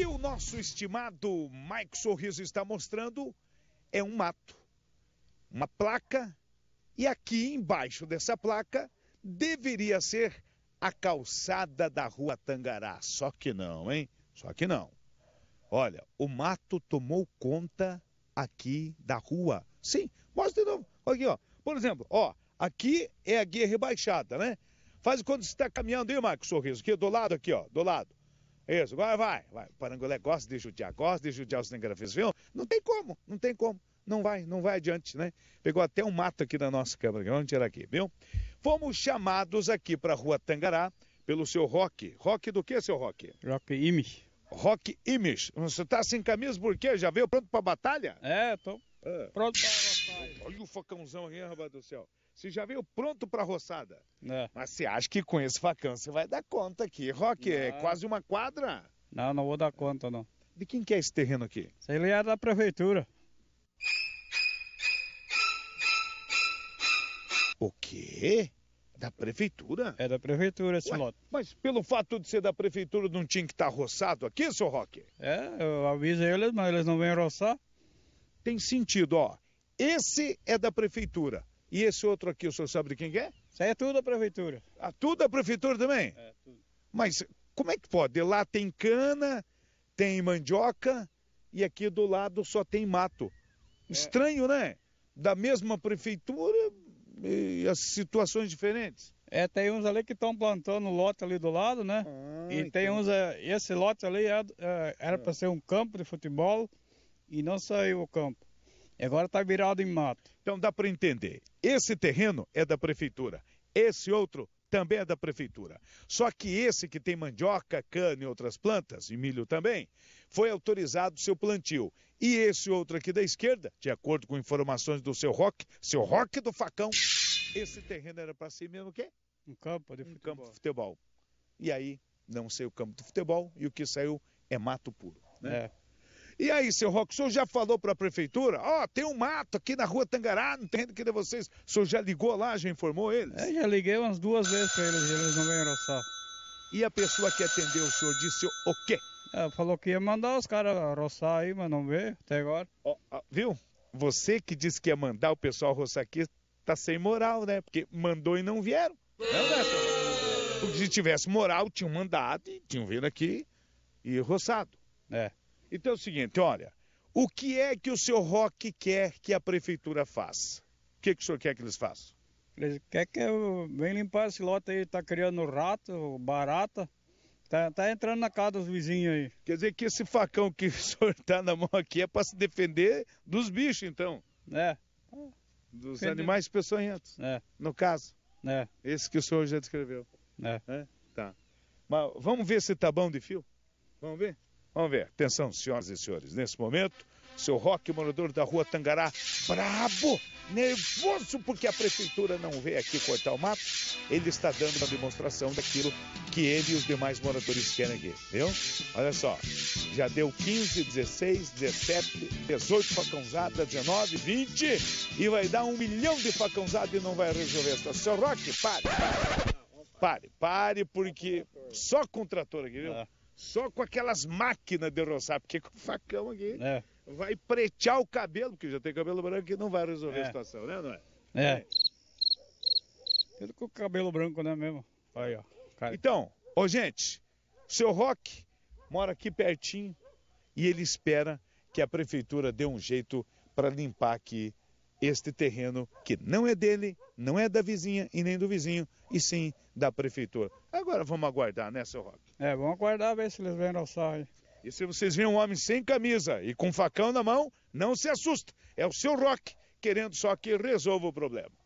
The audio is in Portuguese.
que o nosso estimado Mike Sorriso está mostrando é um mato, uma placa, e aqui embaixo dessa placa deveria ser a calçada da Rua Tangará. Só que não, hein? Só que não. Olha, o mato tomou conta aqui da rua. Sim, mostra de novo. Aqui, ó. Por exemplo, ó, aqui é a guia rebaixada, né? Faz quando você está caminhando, hein, Marcos Sorriso? Aqui do lado, aqui, ó, do lado. Isso, vai, vai, vai. Parangolé gosta de judiar, gosta de judiar os cinegrafistas, viu? Não tem como, não tem como. Não vai, não vai adiante, né? Pegou até um mato aqui na nossa câmara, vamos tirar aqui, viu? Fomos chamados aqui para a rua Tangará pelo seu Rock. Rock do que, seu Rock? Rock Imix. Rock Imix. Você está sem camisa por quê? Já veio pronto para batalha? É, tô ah. Pronto para a roçada. Olha o facãozão aí, rapaz do céu. Você já veio pronto para a roçada. É. Mas você acha que com esse facão você vai dar conta aqui, Roque? É quase uma quadra. Não, não vou dar conta, não. De quem que é esse terreno aqui? Isso aí é da prefeitura. O quê? Da prefeitura? É da prefeitura esse Ué, lote. Mas pelo fato de ser da prefeitura, não tinha que estar tá roçado aqui, seu Roque? É, eu aviso eles, mas eles não vêm roçar tem sentido, ó. Esse é da prefeitura. E esse outro aqui, o senhor sabe de quem é? Isso aí é tudo da prefeitura. Ah, tudo da prefeitura também? É, tudo. Mas como é que pode? Lá tem cana, tem mandioca e aqui do lado só tem mato. É. Estranho, né? Da mesma prefeitura e as situações diferentes. É, tem uns ali que estão plantando lote ali do lado, né? Ah, e tem uns. É, esse lote ali é, é, era é, para ser um campo de futebol e não saiu o campo. Agora está virado em mato. Então dá para entender. Esse terreno é da prefeitura, esse outro também é da prefeitura. Só que esse que tem mandioca, cana e outras plantas, e milho também, foi autorizado seu plantio. E esse outro aqui da esquerda, de acordo com informações do seu Rock, seu Rock do Facão, esse terreno era para si mesmo o quê? Um campo de um futebol. campo de futebol. E aí, não sei o campo de futebol, e o que saiu é mato puro. Né? É. E aí, seu Roque, o senhor já falou para a prefeitura? Ó, oh, tem um mato aqui na rua Tangará, não tem que de vocês. O senhor já ligou lá, já informou eles? É, já liguei umas duas vezes para eles, eles não vêm só. E a pessoa que atendeu o senhor disse o quê? Ela é, falou que ia mandar os caras roçar aí, mas não veio até agora. Oh, viu? Você que disse que ia mandar o pessoal roçar aqui, tá sem moral, né? Porque mandou e não vieram. Não, né, Porque se tivesse moral, tinham mandado e tinham vindo aqui e roçado. É. Então é o seguinte, olha, o que é que o seu Roque quer que a prefeitura faça? O que, que o senhor quer que eles façam? Eles quer que eu venha limpar esse lote aí, tá criando rato, barata, tá, tá entrando na casa dos vizinhos aí. Quer dizer que esse facão que o senhor tá na mão aqui é para se defender dos bichos, então? É. Dos Entendi. animais peçonhentos, é. no caso. É. Esse que o senhor já descreveu. É. é? Tá. Mas vamos ver se tá bom de fio? Vamos ver? Vamos ver. Atenção, senhoras e senhores. Nesse momento, seu Rock, morador da rua Tangará, brabo, nervoso porque a prefeitura não veio aqui cortar o mato, ele está dando uma demonstração daquilo que ele e os demais moradores querem aqui, viu? Olha só, já deu 15, 16, 17, 18 facãozadas, 19, 20 e vai dar um milhão de facãozadas e não vai resolver a situação. Seu Rock, pare, pare, pare, porque só com o trator aqui, viu? É. Só com aquelas máquinas de roçar, porque com o facão aqui é. vai pretear o cabelo, porque já tem cabelo branco e não vai resolver é. a situação, né, não é? É. Tudo é. com o cabelo branco, né, mesmo? Aí, ó. Cara. Então, ô gente, o seu Rock mora aqui pertinho e ele espera que a prefeitura dê um jeito para limpar aqui este terreno que não é dele, não é da vizinha e nem do vizinho, e sim da prefeitura. Agora vamos aguardar, né, seu Rock? É, vamos aguardar ver se eles vêm alçar aí. E se vocês virem um homem sem camisa e com um facão na mão, não se assusta. É o seu Rock querendo só que resolva o problema.